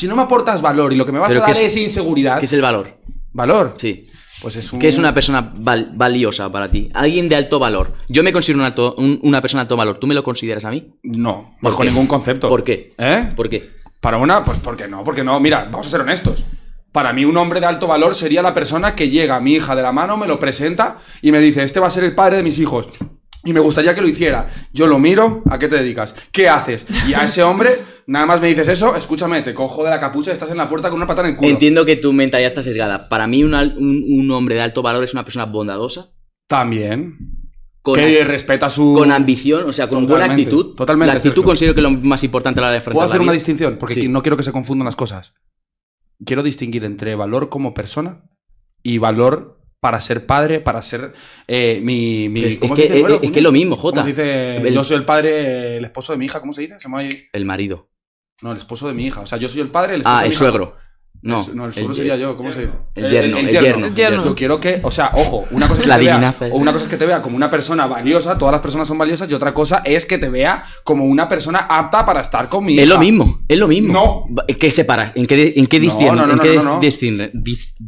Si no me aportas valor y lo que me vas a dar es, inseguridad. ¿Qué es el valor? ¿Valor? Sí. Pues es un... ¿Qué es una persona valiosa para ti? Alguien de alto valor. Yo me considero una persona de alto valor. ¿Tú me lo consideras a mí? No, bajo ningún concepto. ¿Por qué? ¿Eh? ¿Por qué? Para una, pues porque no, porque no. Mira, vamos a ser honestos. Para mí un hombre de alto valor sería la persona que llega a mi hija de la mano, me lo presenta y me dice, este va a ser el padre de mis hijos y me gustaría que lo hiciera. Yo lo miro, ¿a qué te dedicas? ¿Qué haces? Y a ese hombre, nada más me dices eso, escúchame, te cojo de la capucha y estás en la puerta con una patada en el Entiendo que tu mentalidad está sesgada. Para mí, un, hombre de alto valor es una persona bondadosa, También. que respeta su. con ambición, o sea, con buena actitud. totalmente, La actitud considero que es lo más importante la de enfrentar ¿Puedo hacer una distinción? Porque no quiero que se confundan las cosas. Quiero distinguir entre valor como persona y valor para ser padre, para ser eh, mi... mi es, que, es, lo mismo, Jota. dice? yo soy el padre, el esposo de mi hija, ¿cómo se dice? ¿Se llama El marido. No, el esposo de mi hija. O sea, yo soy el padre, el ah, esposo de mi el suegro. No, el suyo sería yo, ¿cómo se El yerno, Yo quiero que, o sea, ojo, una cosa es que, te vea, una cosa que te vea como una persona valiosa, todas las personas son valiosas, y otra cosa es que te vea como una persona apta para estar conmigo. Es lo mismo, es lo mismo. No. ¿Qué separa? ¿En qué, en qué disciernes? No, no,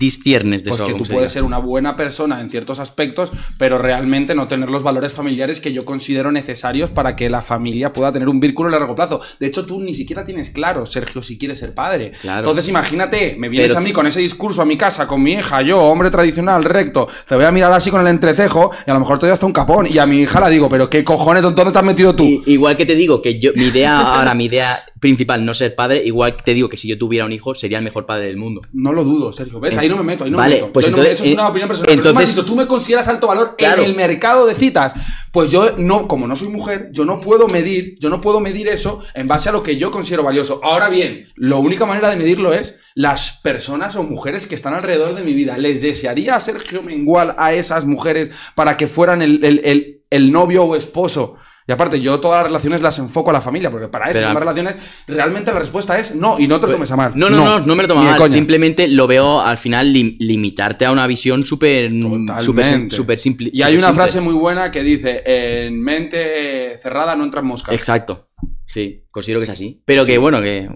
de tú puedes ser una buena persona en ciertos aspectos, pero realmente no tener los valores familiares que yo considero necesarios para que la familia pueda tener un vínculo a largo plazo. De hecho, tú ni siquiera tienes claro, Sergio, si quieres ser padre. Entonces, imagínate ¿Me vienes a mí con ese discurso a mi casa, con mi hija, yo, hombre tradicional, recto, te voy a mirar así con el entrecejo y a lo mejor te doy hasta un capón? Y a mi hija la digo, pero ¿qué cojones, dónde te has metido tú? igual que te digo que yo, mi idea ahora, mi idea principal, no ser padre, igual te digo que si yo tuviera un hijo, sería el mejor padre del mundo. No lo dudo, Sergio, ¿ves? Ahí no me meto, ahí no meto. Pues entonces, es una eh, opinión personal. tú, me consideras alto valor en el mercado de citas. Pues yo, no, como no soy mujer, yo no puedo medir, yo no puedo medir eso en base a lo que yo considero valioso. Ahora bien, la única manera de medirlo es las personas o mujeres que están alrededor de mi vida. Les desearía a Sergio Mengual, a esas mujeres, para que fueran el, novio o esposo. Y aparte, yo todas las relaciones las enfoco a la familia, porque para esas relaciones, realmente la respuesta es no, y no te pues, tomes a mal. No, no, no, no, me lo tomo mal. Simplemente lo veo al final limitarte a una visión súper mm, súper super simple. Y hay una frase muy buena que dice: en mente cerrada no entras moscas. Exacto. Sí, considero que es así. Pero que bueno, que.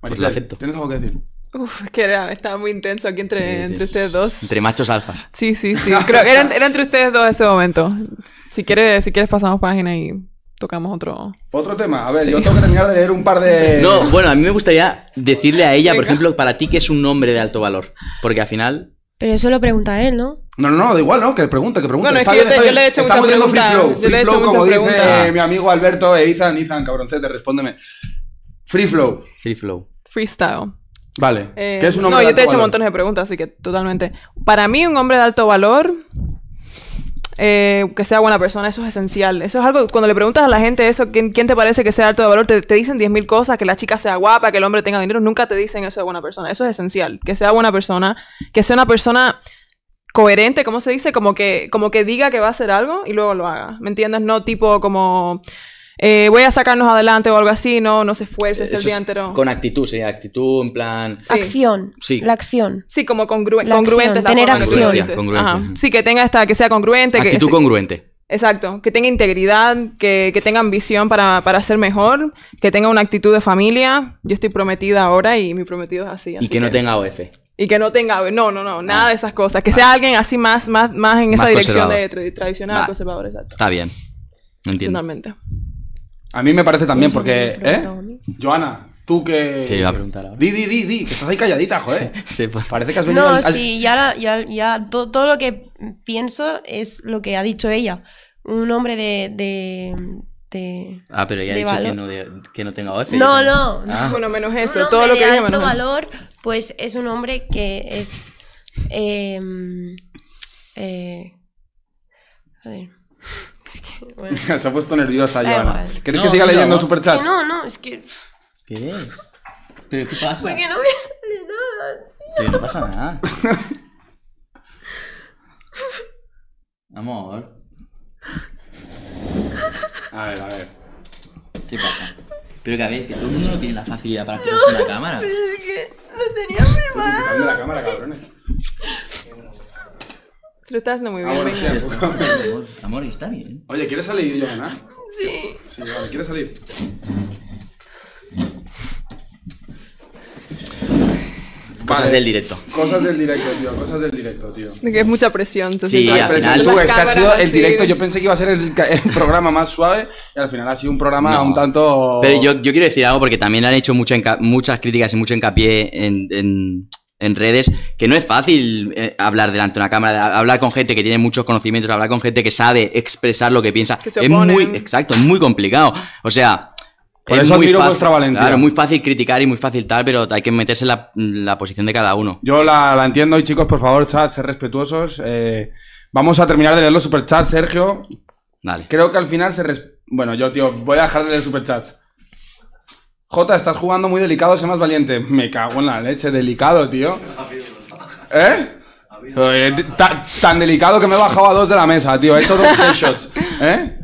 Pues, acepto. ¿Tienes algo que decir? Uf, que era, estaba muy intenso aquí entre, entre ustedes dos. Entre machos alfas. Sí, sí, sí. era, era entre ustedes dos ese momento. Si quieres, si quieres pasamos página y tocamos otro... Otro tema. A ver, yo tengo que terminar de leer un par de... No, bueno, a mí me gustaría decirle a ella, por ejemplo, para ti que es un nombre de alto valor. Porque al final... Pero eso lo pregunta él, ¿no? No, no, no, da igual, ¿no? Que pregunta que pregunte. Bueno, está es que bien, yo, le he hecho Estamos muchas free flow. Free yo le he hecho flow, como dice mi amigo Alberto e Isan, Isan, cabroncete, respóndeme. Free flow. Free flow. Freestyle. Vale. Eh, es un hombre no, de yo te he hecho montones de preguntas, así que totalmente. Para mí, un hombre de alto valor, eh, que sea buena persona, eso es esencial. Eso es algo, cuando le preguntas a la gente eso, ¿quién, te parece que sea de alto valor? Te, dicen dicen 10.000 cosas, que la chica sea guapa, que el hombre tenga dinero. Nunca te dicen eso de buena persona. Eso es esencial. Que sea buena persona, que sea una persona coherente, ¿cómo se dice? Como que, como que diga que va a hacer algo y luego lo haga. ¿Me entiendes? No tipo como eh, voy a sacarnos adelante o algo así, no, no se esfuerce día entero. Con actitud, sí, actitud, en plan. Acción. Sí. La acción. Sí, como congruente congruente es la tener acción. Sí, que tenga esta, que sea congruente. Actitud congruente. Exacto, que tenga integridad, que, tenga ambición para, para, ser mejor, que tenga una actitud de familia. Yo estoy prometida ahora y mi prometido es así. y que, no tenga OF. Y que no tenga, no, no, no, ah. nada de esas cosas. Que ah. sea alguien así más, más, más en esa dirección de, tradicional, conservador. Exacto. Está bien, entiendo. Totalmente. A mí me parece también, porque. ¿Eh? Joana, tú que. Sí, iba a preguntar ahora. Di, di, di, di, que estás ahí calladita, joder. Sí, pues. Parece que has venido. No, sí, ya, ya, ya todo, lo que pienso es lo que ha dicho ella. Un hombre de, de... De, ah, pero ya ha dicho que no, que no tenga OF. No, no, ah. Bueno, menos eso. todo lo que de alto valor, pues es un hombre que es. Eh, eh, a ver. Se ha puesto nerviosa, Joana. ¿Querés que siga leyendo el superchats? No, no, es que. ¿Qué? ¿Pero qué pasa? Porque no me sale nada. Pero no pasa nada. Amor. A ver, a ver. ¿Qué pasa? Pero que a ver, que todo el mundo no tiene la facilidad para no, en la cámara. Pero es que no tenía preparado. la cámara, cabrones. Se lo muy bien, Amor, ah, está bien, amor, está bien. Oye, ¿quieres salir, Johanna? Sí. Sí, vale, ¿quieres salir? Cosas del directo. Cosas del directo, tío, cosas del directo, tío. que es mucha presión. Entonces, Sí, al final- Tú, este ha sido el directo, yo pensé que iba a ser el, programa más suave y al final ha sido un programa un tanto... Pero yo, yo quiero decir algo porque también le han hecho muchas críticas y mucho hincapié en- en redes, que no es fácil eh, hablar delante de una cámara, hablar con gente que tiene muchos conocimientos, hablar con gente que sabe expresar lo que piensa. es muy, exacto, es muy complicado. O sea, es muy fácil, vuestra valentía. Claro, muy fácil criticar y muy fácil tal, pero hay que meterse en la, posición de cada uno. Yo la, entiendo y chicos, por favor, chat, ser respetuosos. Eh, vamos a terminar de leer los superchats, Sergio. Creo que al final se... Bueno, yo, tío, voy a dejar de leer superchats. Jota, estás jugando muy delicado, sé más valiente. Me cago en la leche, delicado, tío. ¿Eh? tan, tan delicado que me he bajado a dos de la mesa, tío. He hecho dos headshots. ¿Eh?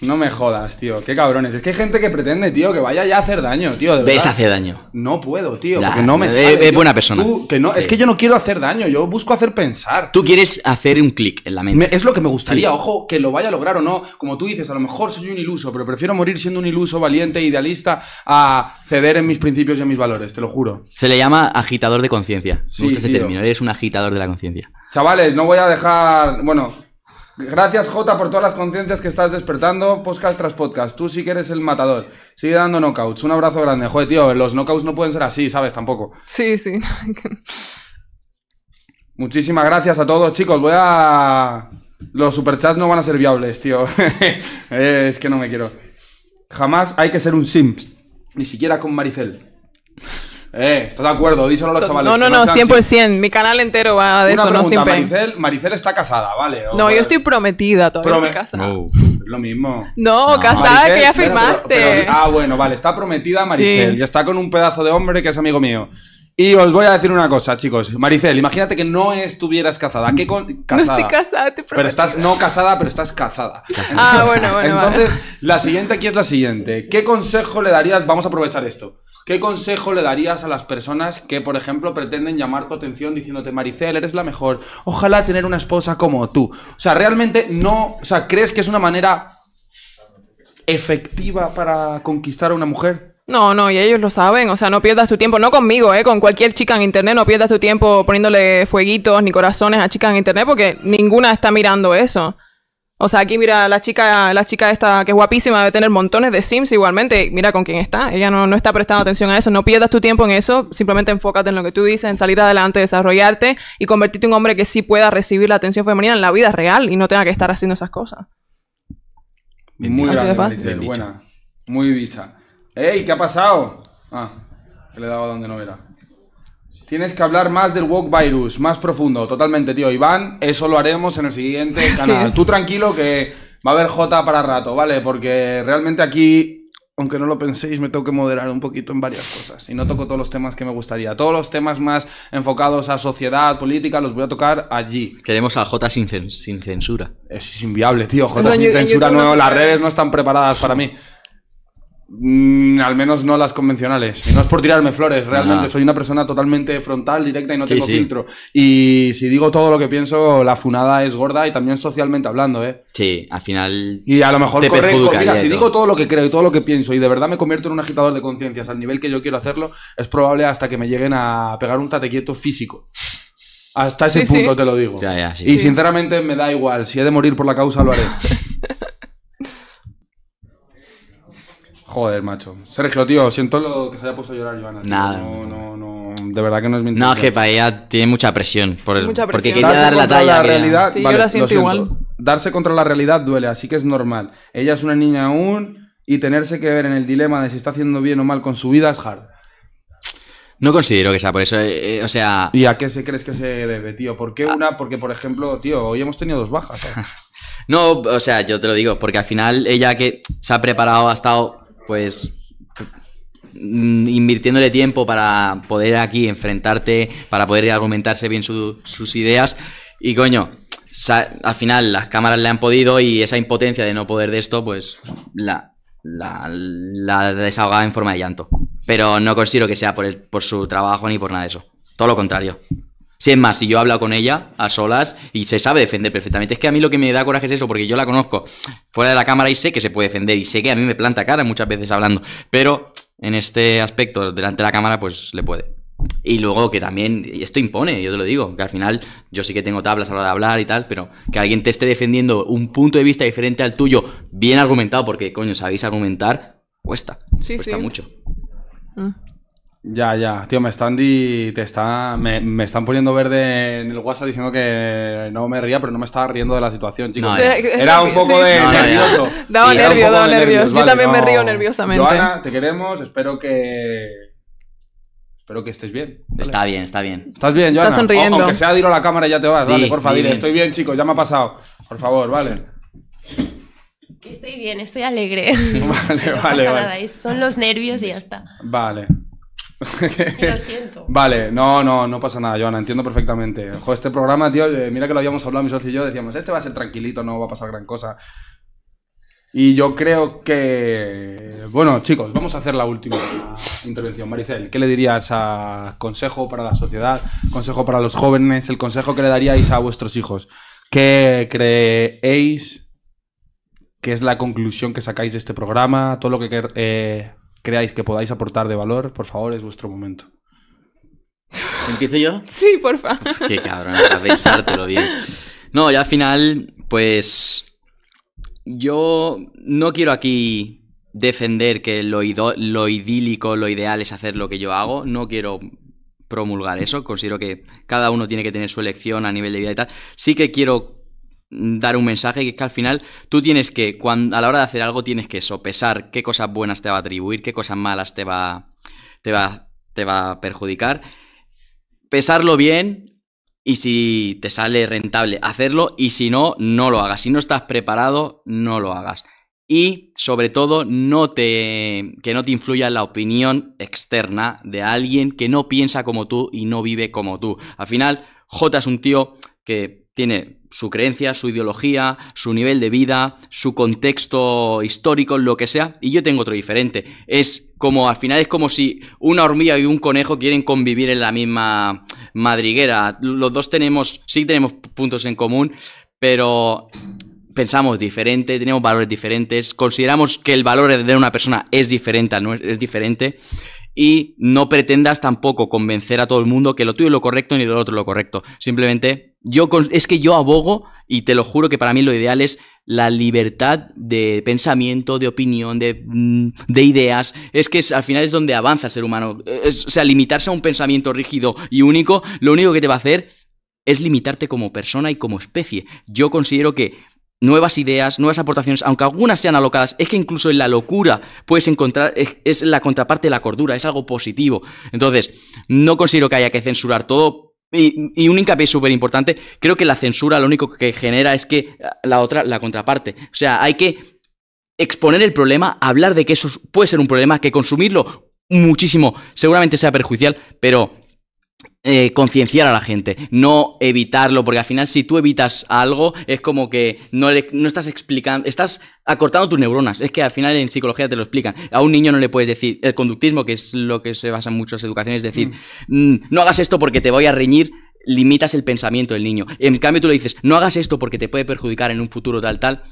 No me jodas, tío. Qué cabrones. Es que hay gente que pretende, tío, que vaya ya a hacer daño, tío. De ¿Ves hace daño? No puedo, tío. porque no me Es buena persona. que Es eh. que yo no quiero hacer daño. Yo busco hacer pensar. Tú quieres hacer un clic en la mente. es lo que me gustaría. Ojo, que lo vaya a lograr o no. Como tú dices, a lo mejor soy un iluso, pero prefiero morir siendo un iluso, valiente, idealista, a ceder en mis principios y en mis valores. Te lo juro. Se le llama agitador de conciencia. Me gusta ese término. Eres un agitador de la conciencia. Chavales, no voy a dejar. Bueno, Gracias, Jota, por todas las conciencias que estás despertando, podcast tras podcast. Tú sí que eres el matador. Sigue dando knockouts. Un abrazo grande. Joder, tío, los knockouts no pueden ser así, ¿sabes? Tampoco. Sí, sí. Muchísimas gracias a todos, chicos. Voy a. Los superchats no van a ser viables, tío. Eh, es que no me quiero. Jamás hay que ser un simp. Ni siquiera con Maricel. Eh, ¿estás de acuerdo? Díselo a los chavales. No, no, no, 100%. Mi canal entero va de Una eso, pregunta, no siempre. Maricel, Maricel está casada, ¿vale? no, yo estoy prometida todavía. Prome... mi No, es lo mismo. No, casada que ya firmaste. ah, bueno, vale, está prometida Maricel. ya Y está con un pedazo de hombre que es amigo mío. Y os voy a decir una cosa, chicos. Maricel, imagínate que no estuvieras casada. ¿Qué casada? No estoy casada, te prometo. Pero estás no casada, pero estás casada. Ah, bueno, bueno. Entonces, la siguiente aquí es la siguiente. ¿Qué consejo le darías? Vamos a aprovechar esto. ¿Qué consejo le darías a las personas que, por ejemplo, pretenden llamar tu atención diciéndote, Maricel, eres la mejor? Ojalá tener una esposa como tú. O sea, realmente no. O sea, ¿crees que es una manera efectiva para conquistar a una mujer? No, no, y ellos lo saben, o sea, no pierdas tu tiempo, no conmigo, eh, con cualquier chica en internet, no pierdas tu tiempo poniéndole fueguitos ni corazones a chicas en internet porque ninguna está mirando eso. O sea, aquí mira la chica, la chica esta que es guapísima, debe tener montones de sims igualmente. Mira con quién está. Ella no, está prestando atención a eso. No pierdas tu tiempo en eso. Simplemente enfócate en lo que tú dices, en salir adelante, desarrollarte y convertirte en un hombre que sí pueda recibir la atención femenina en la vida real y no tenga que estar haciendo esas cosas. Muy bien, Muy buena. Muy vista. ¡Ey! ¿Qué ha pasado? Ah, le he dado donde no era. Tienes que hablar más del Walk Virus, más profundo, totalmente, tío. Iván, eso lo haremos en el siguiente canal. Tú tranquilo que va a haber J para rato, ¿vale? Porque realmente aquí, aunque no lo penséis, me tengo que moderar un poquito en varias cosas. Y no toco todos los temas que me gustaría. Todos los temas más enfocados a sociedad, política, los voy a tocar allí. Queremos a J sin, censura. Es inviable, tío. J sin censura nuevo. las redes no están preparadas para mí. Mm, al menos no las convencionales. no es por tirarme flores, realmente. Soy una persona totalmente frontal, directa y no tengo filtro. Y si digo todo lo que pienso, la funada es gorda y también socialmente hablando, ¿eh? Sí, al final. Y a lo mejor te corre, Mira, si digo todo lo que creo y todo lo que pienso y de verdad me convierto en un agitador de conciencias al nivel que yo quiero hacerlo, es probable hasta que me lleguen a pegar un tatequieto físico. Hasta ese punto te lo digo. y sinceramente me da igual. Si he de morir por la causa, lo haré. Joder, macho. Sergio, tío, siento lo que se haya puesto a llorar, Joana. No, no, no. De verdad que no es mi No, es que para ella tiene mucha presión. Por mucha presión. Porque quería Darse dar la talla. realidad, sí, yo la siento igual. Darse contra la realidad duele, así que es normal. Ella es una niña aún y tenerse que ver en el dilema de si está haciendo bien o mal con su vida es hard. No considero que sea por eso, eh, eh, o sea... ¿Y a qué se crees que se debe, tío? ¿Por qué una? Porque, por ejemplo, tío, hoy hemos tenido dos bajas. ¿eh? no, o sea, yo te lo digo, porque al final ella que se ha preparado, ha estado pues mm, invirtiéndole tiempo para poder aquí enfrentarte, para poder argumentarse bien sus ideas. Y coño, al final las cámaras le han podido y esa impotencia de no poder de esto, pues la, la, desahogaba en forma de llanto. Pero no considero que sea por, el, por su trabajo ni por nada de eso. Todo lo contrario. Si es más, si yo he con ella a solas y se sabe defender perfectamente. Es que a mí lo que me da coraje es eso, porque yo la conozco fuera de la cámara y sé que se puede defender y sé que a mí me planta cara muchas veces hablando. Pero en este aspecto, delante de la cámara, pues le puede. Y luego que también, esto impone, yo te lo digo, que al final yo sí que tengo tablas a la hora de hablar y tal, pero que alguien te esté defendiendo un punto de vista diferente al tuyo, bien argumentado, porque coño, sabéis argumentar, cuesta. Sí, cuesta mucho. Mm. Ya, ya. Tío, me están, te está... me, están poniendo verde en el WhatsApp diciendo que no me ría, pero no me estaba riendo de la situación, chicos. era un poco de nervioso. Daba nervios, daba Nervios, Yo también me río nerviosamente. Joana, te queremos. Espero que... Espero que estés bien. Está bien, está bien. ¿Estás bien, Joana? aunque sea dilo a la cámara y ya te vas. Dale, porfa, dile. Estoy bien, chicos. Ya me ha pasado. Por favor, vale. estoy bien, estoy alegre. Vale, vale, vale. Nada. Son los nervios y ya está. Vale. lo siento. Vale, no, no, no pasa nada, Joana, entiendo perfectamente. este programa, tío, eh, mira que lo habíamos hablado mi socio y yo, decíamos, este va a ser tranquilito, no va a pasar gran cosa. Y yo creo que. Bueno, chicos, vamos a hacer la última intervención. Maricel, ¿qué le dirías a consejo para la sociedad, consejo para los jóvenes, el consejo que le daríais a vuestros hijos? ¿Qué creéis que es la conclusión que sacáis de este programa? Todo lo que eh, creáis que podáis aportar de valor, por favor, es vuestro momento. ¿Empiezo yo? Sí, por Qué cabrón, a pensártelo bien. No, ya al final, pues. Yo no quiero aquí defender que lo, lo idílico, lo ideal es hacer lo que yo hago. No quiero promulgar eso. Considero que cada uno tiene que tener su elección a nivel de vida y tal. Sí que quiero dar un mensaje que es que al final tú tienes que, cuando, a la hora de hacer algo, tienes que sopesar qué cosas buenas te va a atribuir, qué cosas malas te va, te va, te va a perjudicar, pesarlo bien y si te sale rentable, hacerlo y si no, no lo hagas. Si no estás preparado, no lo hagas. Y sobre todo, no te, que no te influya la opinión externa de alguien que no piensa como tú y no vive como tú. Al final, J es un tío que tiene su creencia, su ideología, su nivel de vida, su contexto histórico, lo que sea, y yo tengo otro diferente. Es como, al final es como si una hormiga y un conejo quieren convivir en la misma madriguera. Los dos tenemos, sí tenemos puntos en común, pero pensamos diferente, tenemos valores diferentes, consideramos que el valor de una persona es diferente es diferente y no pretendas tampoco convencer a todo el mundo que lo tuyo es lo correcto ni lo otro es lo correcto. Simplemente yo es que yo abogo, y te lo juro que para mí lo ideal es la libertad de pensamiento, de opinión, de, mm, ideas. Es que al final es donde avanza el ser humano. o sea, limitarse a un pensamiento rígido y único, lo único que te va a hacer es limitarte como persona y como especie. Yo considero que nuevas ideas, nuevas aportaciones, aunque algunas sean alocadas, es que incluso en la locura puedes encontrar, es, la contraparte de la cordura, es algo positivo. Entonces, no considero que haya que censurar todo y, un hincapié súper importante, creo que la censura lo único que genera es que la otra, la contraparte. O sea, hay que exponer el problema, hablar de que eso puede ser un problema, que consumirlo muchísimo seguramente sea perjudicial, pero eh, concienciar a la gente, no evitarlo, porque al final si tú evitas algo es como que no, no estás explicando, estás acortando tus neuronas, es que al final en psicología te lo explican, a un niño no le puedes decir, el conductismo, que es lo que se basa en muchas educaciones, es decir, mm. Mm, no hagas esto porque te voy a reñir, limitas el pensamiento del niño, en cambio tú le dices, no hagas esto porque te puede perjudicar en un futuro tal, tal,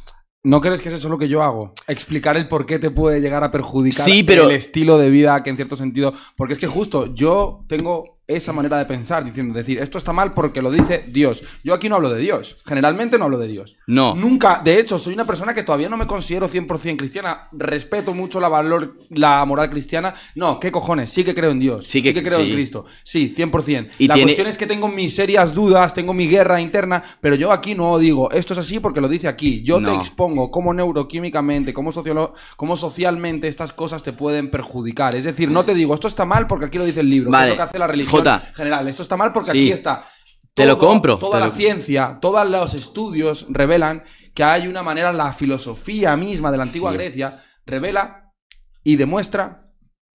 ¿No crees que es eso lo que yo hago? Explicar el por qué te puede llegar a perjudicar sí, pero... el estilo de vida que en cierto sentido... Porque es que justo yo tengo esa manera de pensar, diciendo, decir, esto está mal porque lo dice Dios. Yo aquí no hablo de Dios, generalmente no hablo de Dios. No. Nunca, de hecho, soy una persona que todavía no me considero 100% cristiana, respeto mucho la valor, la moral cristiana. No, qué cojones, sí que creo en Dios, sí que, creo en Cristo, sí, 100%. Y la cuestión es que tengo mis serias dudas, tengo mi guerra interna, pero yo aquí no digo, esto es así porque lo dice aquí. Yo te expongo cómo neuroquímicamente, cómo, cómo socialmente estas cosas te pueden perjudicar. Es decir, no te digo, esto está mal porque aquí lo dice el libro, lo que hace la religión. General, esto está mal porque aquí está. te lo compro. Toda la ciencia, todos los estudios revelan que hay una manera, la filosofía misma de la antigua Grecia revela y demuestra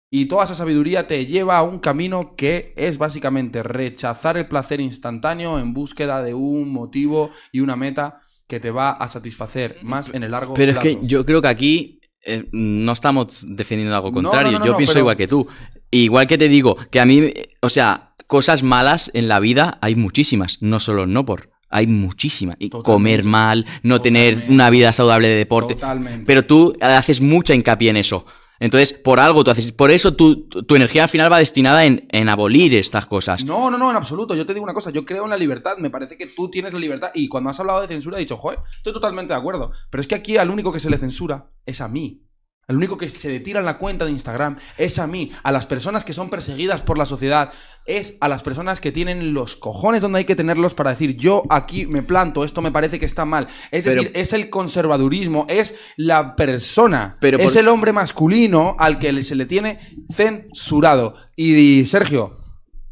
y toda esa sabiduría te lleva a un camino que es básicamente rechazar el placer instantáneo en búsqueda de un motivo y una meta que te va a satisfacer más en el largo pero plazo. Pero es que yo creo que aquí eh, no estamos defendiendo algo contrario. yo pienso igual que tú. Igual que te digo, que a mí, o sea, cosas malas en la vida hay muchísimas, no solo no por. Hay muchísimas. Y comer mal, no tener una vida saludable de deporte. Pero tú haces mucha hincapié en eso. Entonces, por algo tú haces. Por eso tu, energía al final va destinada en, en, abolir estas cosas. No, no, no, en absoluto. Yo te digo una cosa. Yo creo en la libertad. Me parece que tú tienes la libertad. Y cuando has hablado de censura, he dicho, joder, estoy totalmente de acuerdo. Pero es que aquí al único que se le censura es a mí. El único que se le tira en la cuenta de Instagram es a mí, a las personas que son perseguidas por la sociedad, es a las personas que tienen los cojones donde hay que tenerlos para decir yo aquí me planto, esto me parece que está mal. Es decir, es el conservadurismo, es la persona, pero es el hombre masculino al que se le tiene censurado. Y Sergio,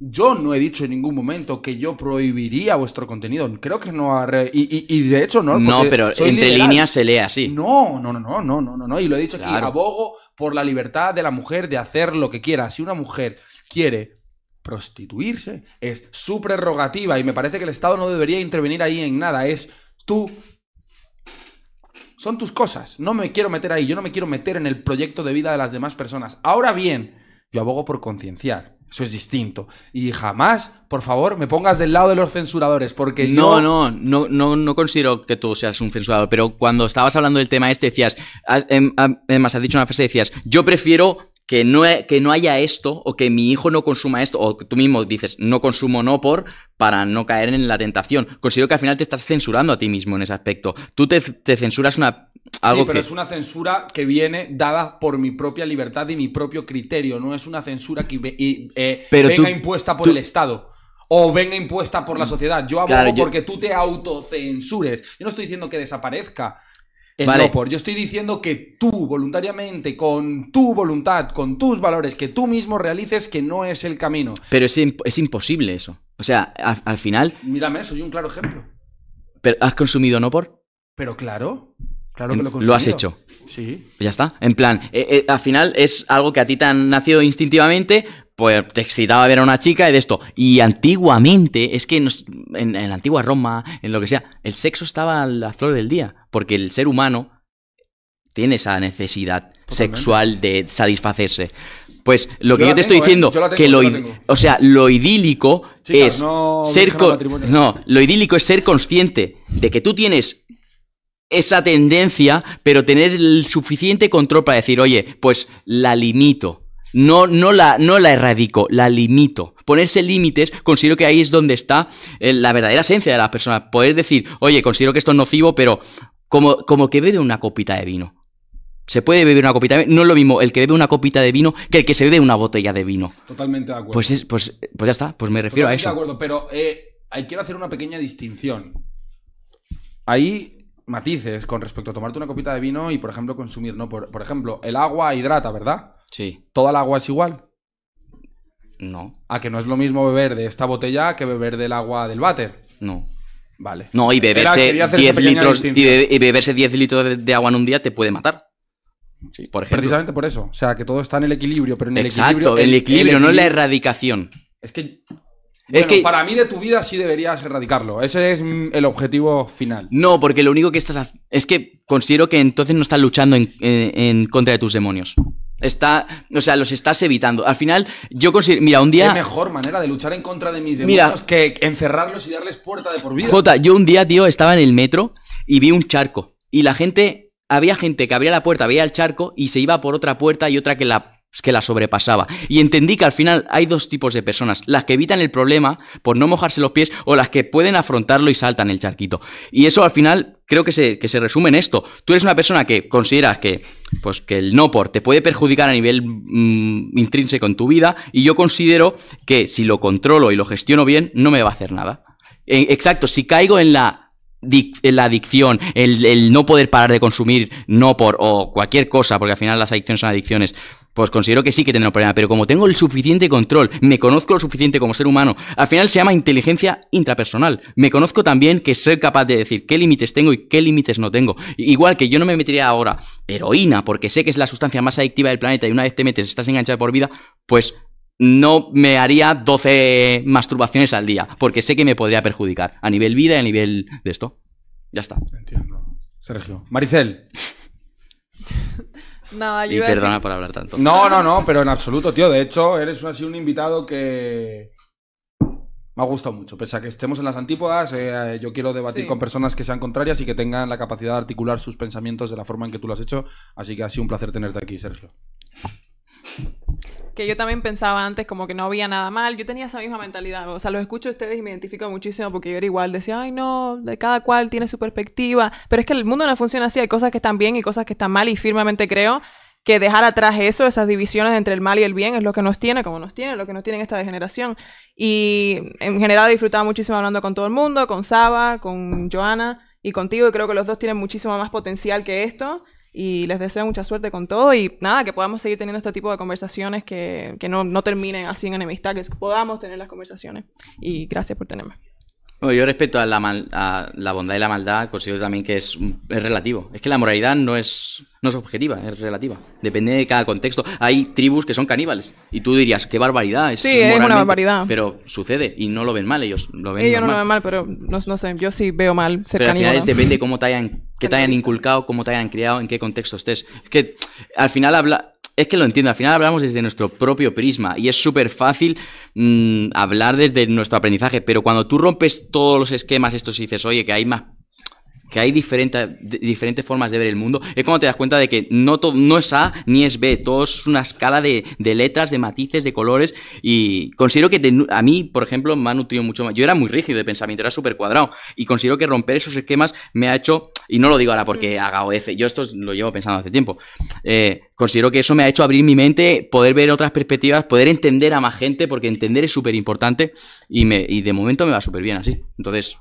yo no he dicho en ningún momento que yo prohibiría vuestro contenido. Creo que no Y, de hecho, no. No, pero entre líneas se lee así. No, no, no, no, no, no, no. Y lo he dicho aquí. Abogo por la libertad de la mujer de hacer lo que quiera. Si una mujer quiere prostituirse, es su prerrogativa. Y me parece que el Estado no debería intervenir ahí en nada. Es tú. Son tus cosas. No me quiero meter ahí. Yo no me quiero meter en el proyecto de vida de las demás personas. Ahora bien, yo abogo por concienciar eso es distinto. Y jamás, por favor, me pongas del lado de los censuradores, porque no, yo... no, no, no, no considero que tú seas un censurador, pero cuando estabas hablando del tema este decías, em, em, además has dicho una frase, decías, yo prefiero que no, que no haya esto o que mi hijo no consuma esto o tú mismo dices no consumo no por para no caer en la tentación. Considero que al final te estás censurando a ti mismo en ese aspecto. Tú te, censuras una... Algo sí, pero es una censura que viene dada por mi propia libertad y mi propio criterio. No es una censura que eh, venga impuesta por el Estado o venga impuesta por la mm, sociedad. Yo abogo porque tú te autocensures. Yo no estoy diciendo que desaparezca en no por. Yo estoy diciendo que tú voluntariamente, con tu voluntad, con tus valores, que tú mismo realices que no es el camino. Pero es, imposible eso. O sea, al, final. Mírame, soy un claro ejemplo. Pero, ¿Has consumido no por? Pero claro. Claro que lo, lo has hecho. Sí. Ya está. En plan, eh, eh, al final es algo que a ti te han nacido instintivamente, pues te excitaba ver a una chica y de esto. Y antiguamente, es que en, en, la antigua Roma, en lo que sea, el sexo estaba a la flor del día porque el ser humano tiene esa necesidad sexual de satisfacerse. Pues lo que yo, te estoy ¿eh? diciendo, que lo, o sea, lo idílico es ser no, lo idílico es ser consciente de que tú tienes esa tendencia, pero tener el suficiente control para decir, oye, pues la limito. No, no, la, no la erradico, la limito. Ponerse límites, considero que ahí es donde está eh, la verdadera esencia de la persona, Poder decir, oye, considero que esto es nocivo, pero como, como que bebe una copita de vino. Se puede beber una copita de vino. No es lo mismo el que bebe una copita de vino que el que se bebe una botella de vino. Totalmente de acuerdo. Pues, pues, pues ya está, pues me refiero a eso. de acuerdo, pero eh, quiero hacer una pequeña distinción. Ahí matices con respecto a tomarte una copita de vino y, por ejemplo, consumir, ¿no? Por, por ejemplo, el agua hidrata, ¿verdad? Sí. ¿Toda el agua es igual? No. A que no es lo mismo beber de esta botella que beber del agua del váter. No. Vale. No, y beberse, 10 litros, y, beberse 10 litros de, agua en un día te puede matar. Sí, por Precisamente por eso. O sea, que todo está en el equilibrio, pero en el Exacto, equilibrio. el, equilibrio, no en la erradicación. Es que. es que, para mí de tu vida sí deberías erradicarlo. Ese es mm, el objetivo final. No, porque lo único que estás haciendo. Es que considero que entonces no estás luchando en, contra de tus demonios. Está, o sea, los estás evitando. Al final, yo considero. Mira, un día. Qué mejor manera de luchar en contra de mis demonios que encerrarlos y darles puerta de por vida. Jota, yo un día, tío, estaba en el metro y vi un charco. Y la gente. Había gente que abría la puerta, veía el charco y se iba por otra puerta y otra que la es que la sobrepasaba. Y entendí que al final hay dos tipos de personas, las que evitan el problema por no mojarse los pies o las que pueden afrontarlo y saltan el charquito. Y eso al final creo que se, que se resume en esto. Tú eres una persona que consideras que, pues, que el no por te puede perjudicar a nivel mm, intrínseco en tu vida y yo considero que si lo controlo y lo gestiono bien, no me va a hacer nada. E, exacto, si caigo en la la adicción, el, el, no poder parar de consumir, no por, o cualquier cosa, porque al final las adicciones son adicciones, pues considero que sí que tendrá un problema, pero como tengo el suficiente control, me conozco lo suficiente como ser humano, al final se llama inteligencia intrapersonal. Me conozco también que ser capaz de decir qué límites tengo y qué límites no tengo. Igual que yo no me metería ahora heroína, porque sé que es la sustancia más adictiva del planeta y una vez te metes estás enganchado por vida, pues no me haría 12 masturbaciones al día, porque sé que me podría perjudicar a nivel vida y a nivel de esto. Ya está. Entiendo. Sergio. Maricel. No, y perdona por hablar tanto. No, no, no, pero en absoluto, tío. De hecho, eres así un invitado que me ha gustado mucho. Pese a que estemos en las antípodas, eh, yo quiero debatir con personas que sean contrarias y que tengan la capacidad de articular sus pensamientos de la forma en que tú lo has hecho. Así que ha sido un placer tenerte aquí, Sergio que yo también pensaba antes como que no había nada mal. Yo tenía esa misma mentalidad. O sea, los escucho ustedes y me identifico muchísimo porque yo era igual. Decía, ay, no, de cada cual tiene su perspectiva. Pero es que el mundo no funciona así. Hay cosas que están bien y cosas que están mal. Y firmemente creo que dejar atrás eso, esas divisiones entre el mal y el bien, es lo que nos tiene, como nos tiene, lo que nos tiene esta degeneración. Y en general disfrutaba muchísimo hablando con todo el mundo, con Saba, con Joana y contigo. Y creo que los dos tienen muchísimo más potencial que esto y les deseo mucha suerte con todo y nada, que podamos seguir teniendo este tipo de conversaciones que, que no, no, terminen así en enemistad, que podamos tener las conversaciones y gracias por tenerme. yo respecto a la, a la bondad y la maldad considero también que es, es relativo. Es que la moralidad no es, no es objetiva, es relativa. Depende de cada contexto. Hay tribus que son caníbales y tú dirías, qué barbaridad. Es sí, es una barbaridad. Pero sucede y no lo ven mal ellos. Lo ven ellos no lo ven mal, pero no, no sé, yo sí veo mal ser pero Al final es, depende cómo te hayan que te hayan inculcado, cómo te hayan criado, en qué contexto estés. Es que al final habla... Es que lo entiendo, al final hablamos desde nuestro propio prisma y es súper fácil mm, hablar desde nuestro aprendizaje, pero cuando tú rompes todos los esquemas estos y dices, oye, que hay más que hay diferentes, diferentes formas de ver el mundo, es cuando te das cuenta de que no, todo, no es A ni es B, todo es una escala de, letras, de matices, de colores, y considero que a mí, por ejemplo, me ha nutrido mucho más. Yo era muy rígido de pensamiento, era súper cuadrado, y considero que romper esos esquemas me ha hecho, y no lo digo ahora porque mm. haga OF, yo esto lo llevo pensando hace tiempo, eh, considero que eso me ha hecho abrir mi mente, poder ver otras perspectivas, poder entender a más gente, porque entender es súper importante, y, y de momento me va súper bien así. Entonces,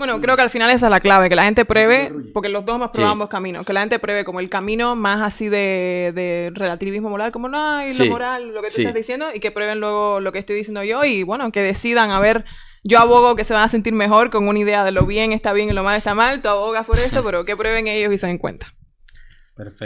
bueno, creo que al final esa es la clave, que la gente pruebe, porque los dos hemos probado ambos caminos, que la gente pruebe como el camino más así de, relativismo moral, como no, hay lo moral, lo que tú estás diciendo, y que prueben luego lo que estoy diciendo yo, y bueno, que decidan a ver yo abogo que se van a sentir mejor con una idea de lo bien está bien y lo mal está mal, tú abogas por eso, pero que prueben ellos y se den cuenta. Perfecto.